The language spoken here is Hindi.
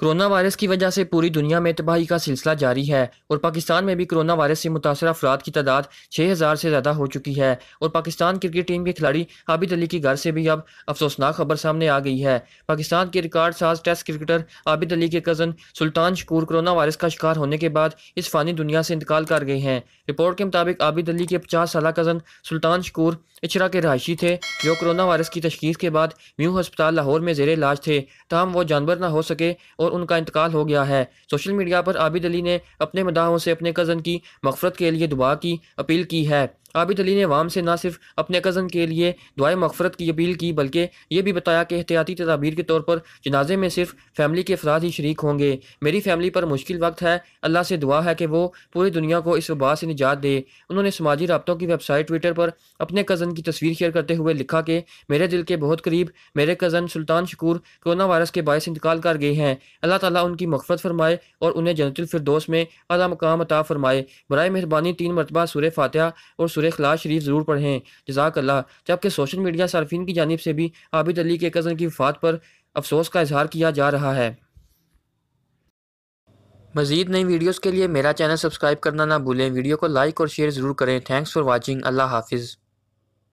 कोरोना वायरस की वजह से पूरी दुनिया में तबाही का सिलसिला जारी है और पाकिस्तान में भी कोरोना वायरस से मुतासर अफराद की तादाद छः हज़ार से ज़्यादा हो चुकी है और पाकिस्तान क्रिकेट टीम के खिलाड़ी आबिद अली की घर से भी अब अफसोसनाक खबर सामने आ गई है पाकिस्तान के रिकॉर्ड साज टेस्ट क्रिकेटर आबिद अली के cousin Sultan Shakoor corona virus का शिकार होने के बाद इस फानी दुनिया से इंतकाल कर गए हैं रिपोर्ट के मुताबिक आबिद अली के पचास साल कज़न सुल्तान शकूर इचरा के रहायशी थे जो कोरोना वायरस की तशखीस के बाद म्यू हस्पताल लाहौर में जेर इलाज थे तहम वो जानवर ना हो सके और और उनका इंतकाल हो गया है सोशल मीडिया पर आबिद अली ने अपने मदाओं से अपने कज़न की मफफरत के लिए दुआ की अपील की है आबिद अली ने वाम से ना सिर्फ अपने कज़न के लिए दुआ मफफरत की अपील की बल्कि यह भी बताया कि एहतियाती तदाबीर के तौर पर जनाजे में सिर्फ फैमिली के अफराद ही शरीक होंगे मेरी फैमिली पर मुश्किल वक्त है अल्लाह से दुआ है कि वो पूरी दुनिया को इस वबा से निजात दे उन्होंने समाजी रबतों की वेबसाइट ट्विटर पर अपने कज़न की तस्वीर शेयर करते हुए लिखा कि मेरे दिल के बहुत करीब मेरे cousin Sultan Shakoor corona virus के बायस इंतकाल कर गए हैं अल्लाह ताली उनकी मफफरत फरमाए और उन्हें जनतुलफरदोस में अला मकाम अता फरमाए बर मेहरबानी तीन मरतबा सुर फातह और सुर अखलाक शरीफ ज़रूर पढ़ें जजाकल्ला जबकि सोशल मीडिया सार्फिन की जानब से भी आबिद अली के कज़न की वफात पर अफसोस का इजहार किया जा रहा है मज़ीद नई वीडियोज़ के लिए मेरा चैनल सब्सक्राइब करना ना भूलें वीडियो को लाइक और शेयर ज़रूर करें थैंक्स फॉर वॉचिंग अल्लाह हाफिज़